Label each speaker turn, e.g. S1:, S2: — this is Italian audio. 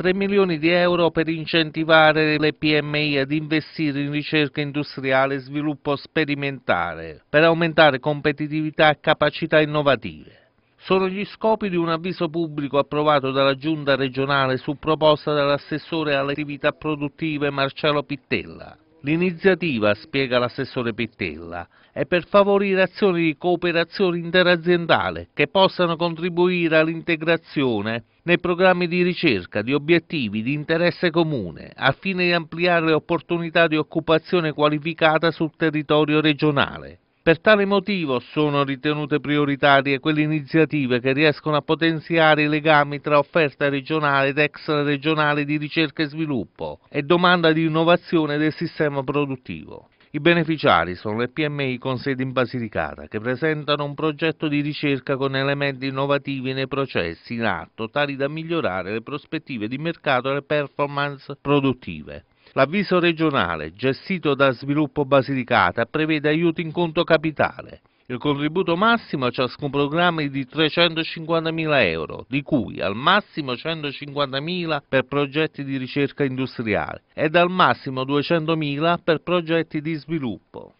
S1: 3 milioni di euro per incentivare le PMI ad investire in ricerca industriale e sviluppo sperimentale, per aumentare competitività e capacità innovative. Sono gli scopi di un avviso pubblico approvato dalla Giunta regionale su proposta dell'assessore alle attività produttive Marcello Pittella, L'iniziativa, spiega l'assessore Pittella, è per favorire azioni di cooperazione interaziendale che possano contribuire all'integrazione nei programmi di ricerca di obiettivi di interesse comune al fine di ampliare le opportunità di occupazione qualificata sul territorio regionale. Per tale motivo sono ritenute prioritarie quelle iniziative che riescono a potenziare i legami tra offerta regionale ed extraregionale di ricerca e sviluppo e domanda di innovazione del sistema produttivo. I beneficiari sono le PMI con sede in Basilicata che presentano un progetto di ricerca con elementi innovativi nei processi in atto tali da migliorare le prospettive di mercato e le performance produttive. L'avviso regionale, gestito da Sviluppo Basilicata, prevede aiuti in conto capitale. Il contributo massimo a ciascun programma è di 350.000 euro, di cui al massimo 150.000 per progetti di ricerca industriale ed al massimo 200.000 per progetti di sviluppo.